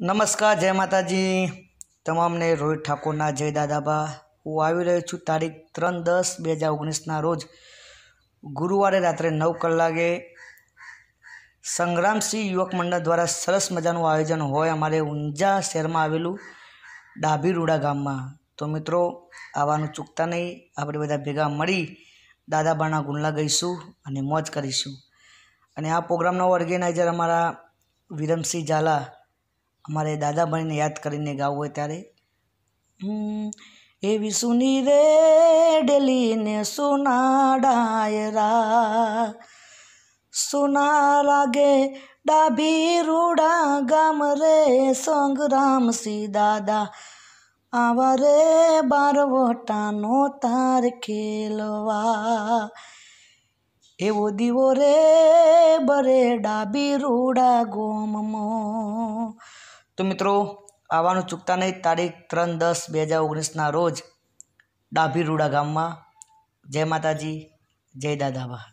નમસ્કાર જય માતાજી તમામને રોહિત ઠાકોરના જય દાદાબા હું આવી રહ્યો છું તારીખ ત્રણ દસ બે હજાર ઓગણીસના રોજ ગુરુવારે રાત્રે નવ કલાકે સંગ્રામસિંહ યુવક મંડળ દ્વારા સરસ મજાનું આયોજન હોય અમારે ઊંઝા શહેરમાં આવેલું ડાભી ગામમાં તો મિત્રો આવવાનું ચૂકતા નહીં આપણે બધા ભેગા મળી દાદાબાના ગુંડલા ગઈશું અને મોજ કરીશું અને આ પ્રોગ્રામનો ઓર્ગેનાઇઝર અમારા વિરમસિંહ ઝાલા અમારે દાદાભાઈને યાદ કરીને ગાવું હોય ત્યારે એવી સુની રે ડેલીને સોના ડાયરા સોના લાગે ડાભી રૂડા ગામ રે સંગ્રામ સી દાદા આવા રે બાર વટાનો તાર ખેલવા એવો દીવો રે બરે ડાબી રૂડા ગોમમો તો મિત્રો આવવાનું ચૂકતા નહીં તારીખ ત્રણ દસ બે હજાર ઓગણીસના રોજ ડાભીરુડા ગામમાં જય માતાજી જય દાદાબા